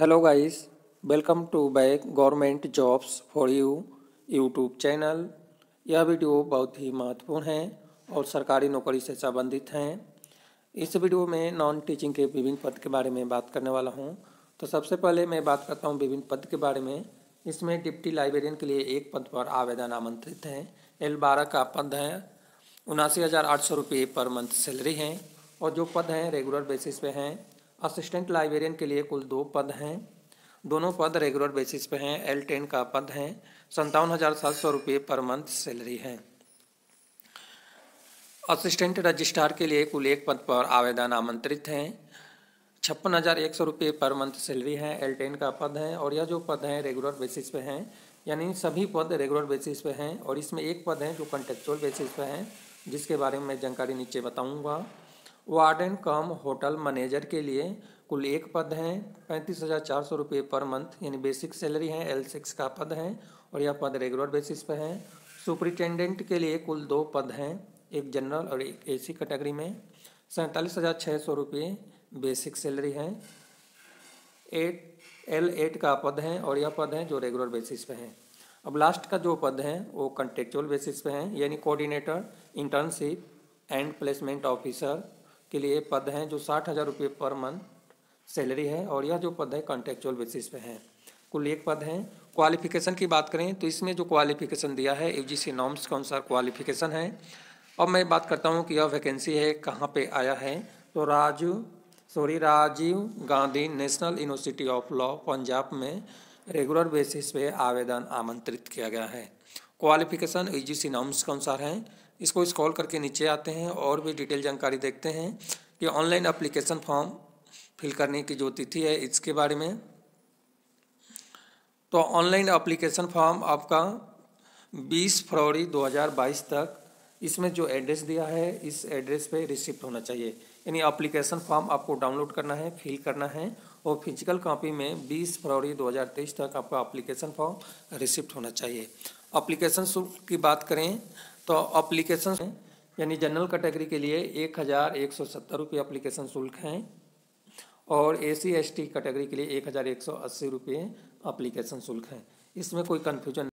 hello guys welcome to back government jobs for you YouTube channel यह video बहुत ही महत्वपूर्ण है और सरकारी नौकरी से संबंधित हैं इस वीडियो में नॉन टीचिंग के विभिन्न पद के बारे में बात करने वाला हूं तो सबसे पहले मैं बात करता हूं विभिन्न पद के बारे में इसमें डिप्टी लाइब्रेरियन के लिए एक पद पर आवेदन आमंत्रित हैं एल बारह का पद है उनासी हज़ार आठ सौ रुपये पर मंथ सैलरी हैं और जो पद हैं रेगुलर बेसिस पे हैं असिस्टेंट लाइब्रेरियन के लिए कुल दो पद हैं दोनों पद रेगुलर बेसिस पे हैं एल टेन का पद है संतावन हज़ार सात सौ रुपये पर मंथ सैलरी है असिस्टेंट रजिस्ट्रार के लिए कुल एक पद पर आवेदन आमंत्रित हैं छप्पन हज़ार एक सौ रुपये पर मंथ सैलरी है एल टेन का पद है और यह जो पद है रेगुलर बेसिस पे हैं यानी सभी पद रेगुलर बेसिस पे हैं और इसमें एक पद है जो कंटेक्चुअल बेसिस पे हैं जिसके बारे में मैं जानकारी नीचे बताऊँगा वार्डन कम होटल मैनेजर के लिए कुल एक पद हैं पैंतीस हज़ार चार सौ रुपये पर मंथ यानी बेसिक सैलरी है एल सिक्स का पद है और यह पद रेगुलर बेसिस पर है सुपरिटेंडेंट के लिए कुल दो पद हैं एक जनरल और एक एसी कैटेगरी में सैंतालीस हज़ार छः सौ रुपये बेसिक सैलरी है एट एल एट का पद है और यह पद है जो रेगुलर बेसिस पे है अब लास्ट का जो पद है वो कंटेक्चुअल बेसिस पे हैं यानी coordinator internship and placement officer के लिए पद हैं जो साठ हज़ार रुपये पर मंथ सैलरी है और यह जो पद है कॉन्ट्रेक्चुअल बेसिस पे हैं कुल एक पद हैं क्वालिफिकेशन की बात करें तो इसमें जो क्वालिफिकेशन दिया है जी नॉर्म्स के अनुसार क्वालिफिकेशन है अब मैं बात करता हूँ कि यह वैकेंसी है कहाँ पे आया है तो Raju sorry Rajiv Gandhi national university of law Punjab में रेगुलर बेसिस पे आवेदन आमंत्रित किया गया है क्वालिफिकेशन यूजीसी नॉर्म्स के अनुसार हैं इसको स्क्रॉल करके नीचे आते हैं और भी डिटेल जानकारी देखते हैं कि ऑनलाइन अप्लीकेशन फॉर्म फिल करने की जो तिथि है इसके बारे में तो ऑनलाइन अप्लीकेशन फॉर्म आपका 20 फरवरी 2022 तक इसमें जो एड्रेस दिया है इस एड्रेस पे रिसिप्ट होना चाहिए यानी अप्लीकेशन फॉर्म आपको डाउनलोड करना है फिल करना है और फिजिकल कॉपी में 20 फरवरी 2023 तक आपका अप्लीकेशन फॉर्म रिसिप्ट होना चाहिए अप्लीकेशन शुल्क की बात करें तो अप्लीकेशन यानी जनरल कैटेगरी के लिए एक हज़ार एक सौ सत्तर रुपये अप्लीकेशन शुल्क हैं और A C S T category के लिए एक हज़ार एक सौ अस्सी रुपये अप्लीकेशन शुल्क हैं इसमें कोई कन्फ्यूजन